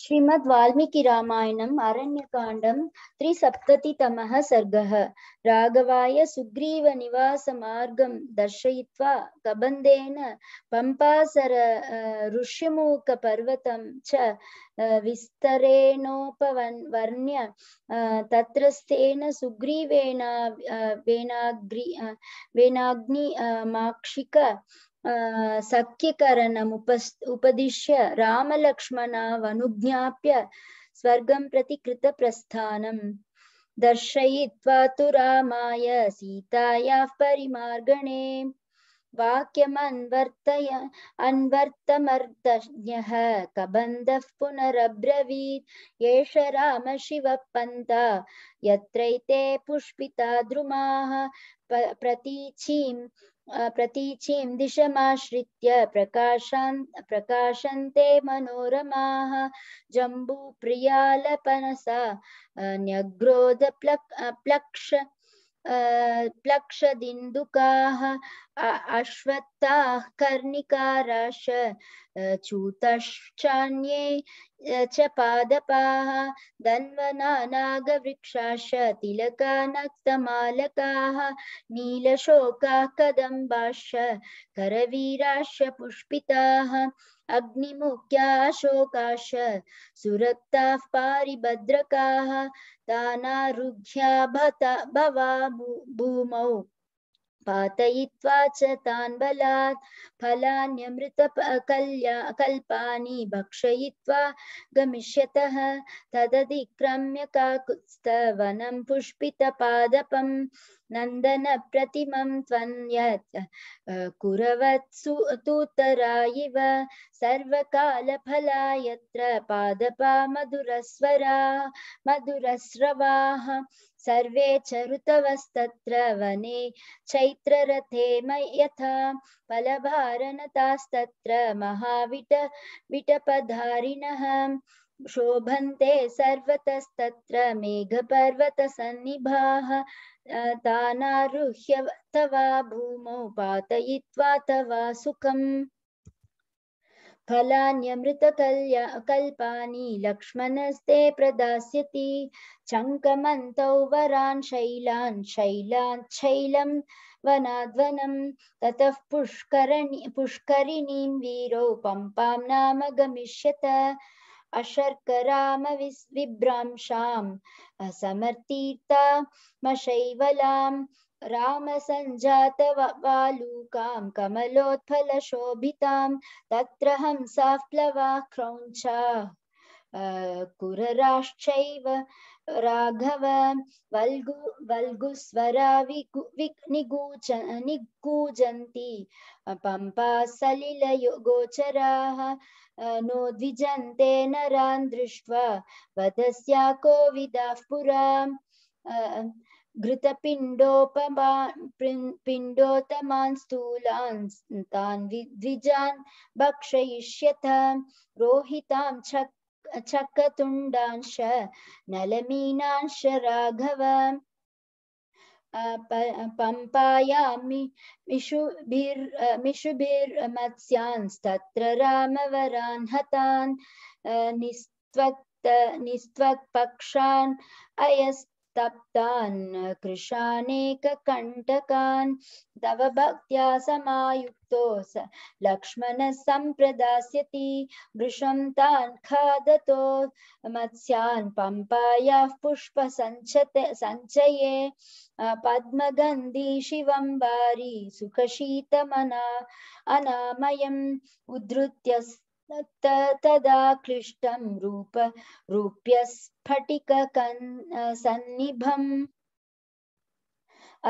श्रीमद् वाल्मीकि रामायणम् अरण्यकाण्डं त्रिसप्ततितमः सर्गः राघवाय सुग्रीवनिवासमार्गं दर्शयित्वा कबन्देन पम्पासर ऋष्यमूकपर्वतं च विस्तरेणोपवर्ण्य तत्रस्थेन सुग्रीवेणा वेणाग्रि वेणाग्निमाक्षिक सख्यकरणम् उपस् उपदिश्य रामलक्ष्मणावनुज्ञाप्य स्वर्गं प्रति कृतप्रस्थानम् दर्शयित्वा तु रामाय सीतायाः परिमार्गणे वाक्यमन्वर्तय अन्वर्तमर्तज्ञः कबन्धः पुनरब्रवीत् एष रामशिवपन्था यत्रैते पुष्पिता द्रुमाः प्रतीचीं प्रतीचीं दिशमाश्रित्य प्रकाशान् प्रकाशन्ते मनोरमाः जम्बूप्रियालपनसा न्यग्रोदप्लक्ष प्लक्ष प्लक्षदिन्दुकाः अश्वत्थाः कर्णिकाराश चूतश्चान्ये च पादपाः धन्वनानागवृक्षाश तिलकानक्तमालकाः नीलशोकाः कदम्बाश्च करवीराश पुष्पिताः अग्निमुख्याशोकाश सुरक्ता पारिभद्रका तानारुह्या भता भवा भूमौ पातयित्वा च तान् बलात् फलान्यमृतकल्या कल्पानि भक्षयित्वा गमिष्यतः तदधिक्रम्य काकुत्स्थवनं पुष्पितपादपं नन्दनप्रतिमं त्वन्यत् कुरवत्सु तूतरा इव सर्वकालफला यत्र पादपा मधुरस्वरा मधुरस्रवाः सर्वे चरुतवस्तत्र ऋतवस्तत्र वने चैत्ररथे मयथा फलभारनतास्तत्र महाविट विटपधारिणः शोभन्ते सर्वतस्तत्र मेघपर्वतसन्निभाः तानारुह्य तवा भूमौ पातयित्वा तवा सुखम् फलान्यमृतकल्य कल्पानि लक्ष्मणस्ते प्रदास्यति चङ्कमन्तौ वरान् शैलान् शैलान् शैलं वनाद्वनं ततः पुष्करणि पुष्करिणीं वीरो पम्पां नाम गमिष्यत अशर्कराम समर्तीर्तामशैवलां राम रामसञ्जातवालूकां कमलोत्फलशोभितां तत्र हंसाः प्लवाः क्रौञ्चा कुरराश्चैव राघव वल्गु वल्गुस्वरा निगूच निगूजन्ति पम्पा सलिलयो गोचराः नो द्विजन्ते नरान् दृष्ट्वा वदस्या कोविदाः पुरा घृतपिण्डोपमान् पिण्डोतमान् स्थूलान् द्विजान् भक्षयिष्यथ रोहितां नलमीनांश राघव पम्पायामि मिषुभिर् मिषुभिर्मत्स्यांस्तत्र रामवरान् हतान् निस्त्वक् निस्त्वक्पक्षान् अयस् तप्तान् तव भक्त्या समायुक्तो स लक्ष्मणः सम्प्रदास्यति वृषं तान् खादतो मत्स्यान् पम्पायाः सञ्चये पद्मगन्धी शिवं वारी सुखशीतमना अनामयम् उद्धृत्य तदा क्लिष्टं रूप रूप्यस्फटिककन् सन्निभम्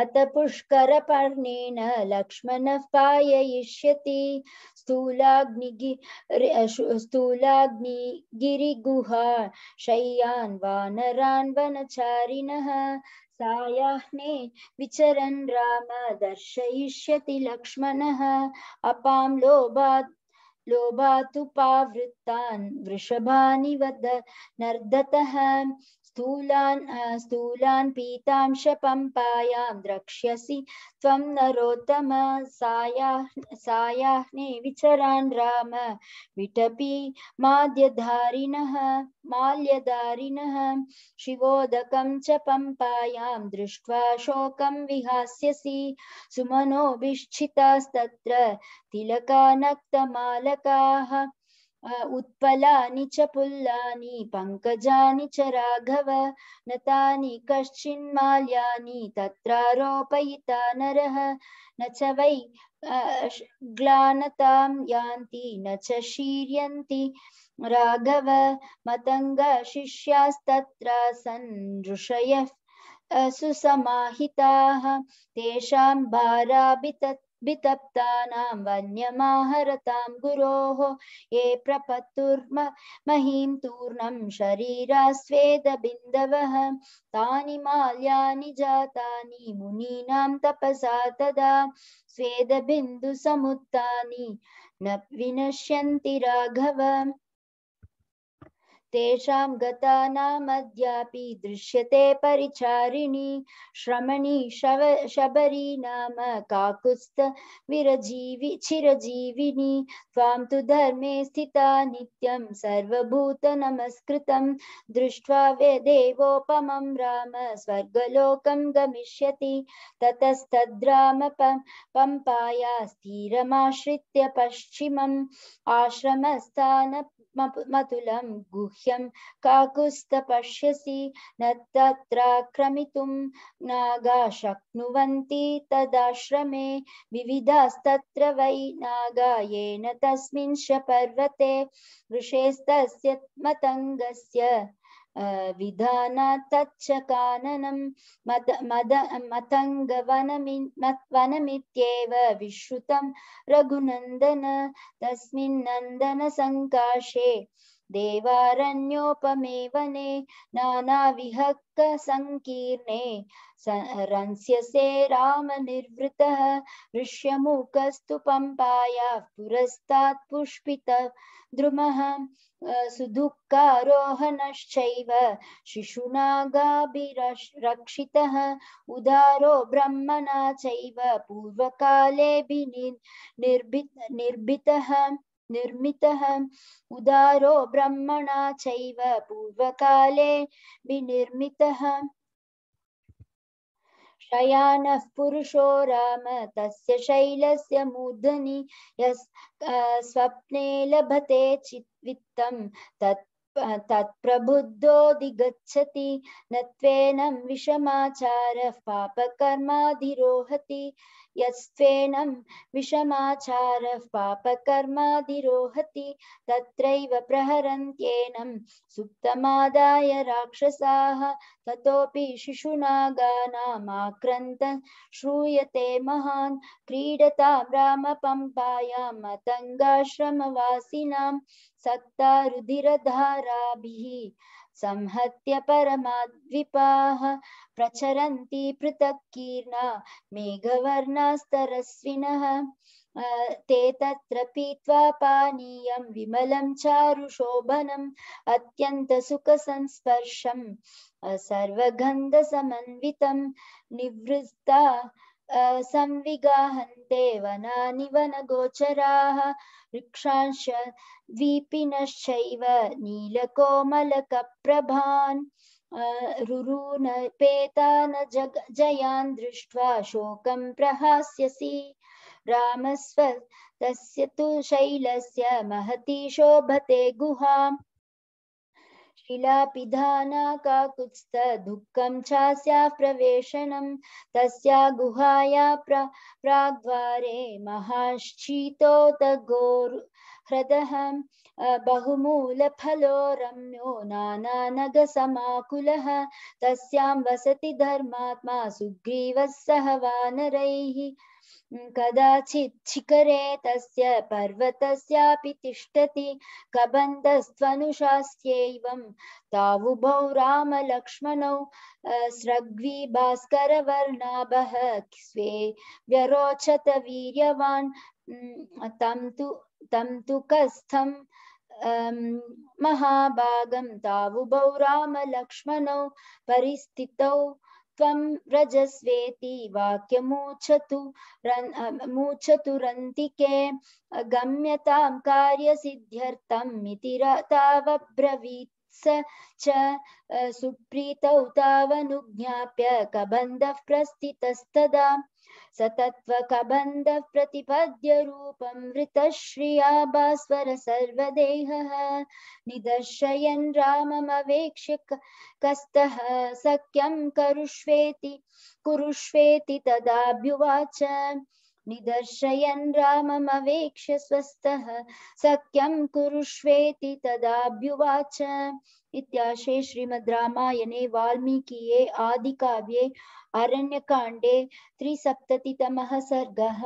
अत पुष्करपर्णेन लक्ष्मणः पाययिष्यति स्थूलाग्निगि स्थूलाग्निगिरिगुहा शय्यान् वानरान् वनचारिणः सायाह्ने विचरन् राम दर्शयिष्यति लक्ष्मणः अपां लोभात् लोभातुपावृत्तान् वृषभानिवद नर्दतः स्थूलान् स्थूलान् पीतांशपम्पायां द्रक्ष्यसि त्वं नरोत्तम साया सायाह्ने विचरान् राम विटपि माद्यधारिणः माल्यधारिणः शिवोदकं च पम्पायां दृष्ट्वा शोकं विहास्यसि सुमनोभिश्चितास्तत्र तिलकानक्तमाल बालकाः उत्पलानि च पुल्लानि पङ्कजानि च राघव न तानि कश्चिन्माल्यानि तत्रारोपयिता नरः न च वै ग्लानतां यान्ति न च शीर्यन्ति राघव मतङ्गशिष्यास्तत्र सन् ऋषयः सुसमाहिताः तेषां भाराभितत् वितप्तानां वन्यमाहरतां गुरोः ये प्रपत्तुर्महीं तूर्णं शरीरास्वेदबिन्दवः तानि माल्यानि जातानि मुनीनां तपसा तदा स्वेदबिन्दुसमुत्तानि न विनश्यन्ति राघव तेषां गतानामद्यापि दृश्यते परिचारिणी श्रमणी शव शबरी नाम काकुस्त विरजीवि चिरजीविनी त्वां तु धर्मे स्थिता नित्यं सर्वभूतनमस्कृतं दृष्ट्वा देवोपमं राम स्वर्गलोकं गमिष्यति ततस्तद्राम पम्पाया स्थिरमाश्रित्य पश्चिमम् आश्रमस्थान मधुलं गुह्यं काकुस्तपश्यसि न तत्र क्रमितुं नागा शक्नुवन्ति तदाश्रमे विविधास्तत्र वै नागा येन तस्मिन् च पर्वते वृषेस्तस्य मतङ्गस्य विधान तच्च काननं मद मद मतङ्गवनमि वनमित्येव विश्रुतं रघुनन्दन तस्मिन् नन्दनसङ्काशे देवारण्योपमे वने नानाविहक्कसङ्कीर्णे रंस्यसे रामनिर्वृतः ऋष्यमुखस्तु पम्पायाः पुरस्तात् पुष्पित द्रुमः सुदुःखारोहणश्चैव शिशुनागाभिरक्षितः उदारो ब्रह्मणा चैव पूर्वकालेऽभि निर्भितः निर्मितः उदारो ब्रह्मणा चैव पूर्वकाले विनिर्मितः शयानः पुरुषो राम तस्य शैलस्य मूर्धनि यस् स्वप्ने लभते चित्वित्तं तत् तत्प्रबुद्धो दिगच्छति नत्वेनं त्वेनं विषमाचारः पापकर्माधिरोहति यस्त्वेनं विषमाचार पापकर्मादिरोहति तत्रैव प्रहरन्त्येनं सुप्तमादाय राक्षसाः ततोऽपि शिशुनागानामाक्रन्त श्रूयते महान् क्रीडतां रामपम्पायां मतङ्गाश्रमवासिनां संहत्य परमाद्विपाः प्रचरन्ति पृथक्कीर्णा मेघवर्णास्तरस्विनः ते तत्र पीत्वा पानीयं विमलं चारुशोभनम् अत्यन्तसुखसंस्पर्शम् सर्वगन्धसमन्वितं निवृत्ता संविगाहन्ते वनानि वृक्षांश द्वीपिनश्चैव नीलकोमलकप्रभान् जग जयान् दृष्ट्वा शोकं प्रहास्यसि रामस्व तस्य तु शैलस्य महती शोभते गुहां विलापिधाना काकुत्स्थदुःखं चास्याः प्रवेशनं तस्या गुहाया प्रा प्राग्द्वारे महाश्चीतोतगोरु हृदः बहुमूलफलो रम्यो तस्यां वसति धर्मात्मा सुग्रीवः सह वानरैः कदाचित् शिखरे तस्य पर्वतस्यापि तिष्ठति कबन्धस्त्वनुशास्यैवं तावुभौ रामलक्ष्मणौ स्रग्वी भास्करवर्णाभः स्वे व्यरोचत वीर्यवान् तं तु तं तु कस्थं अं, महाभागं तावुभौ रामलक्ष्मणौ परिस्थितौ त्वं रजस्वेति वाक्यमूचतु मूचतु रन्तिके गम्यतां कार्यसिद्ध्यर्थम् इति तावब्रवीत् स च सुप्रीतौ तावनुज्ञाप्य कबन्धः प्रस्थितस्तदा सतत्व सतत्वकबन्धः प्रतिपद्य रूपं वृतश्रियाभास्वर सर्वदेहः निदर्शयन् राममवेक्ष्य कस्त सख्यम करुष्वेति कुरुष्वेति तदाभ्युवाच निदर्शयन् राममवेक्ष्य स्वस्तः सख्यं कुरुष्वेति तदाभ्युवाच इत्याशे श्रीमद् रामायणे वाल्मीकिये आदिकाव्ये अरण्यकाण्डे त्रिसप्ततितमः सर्गः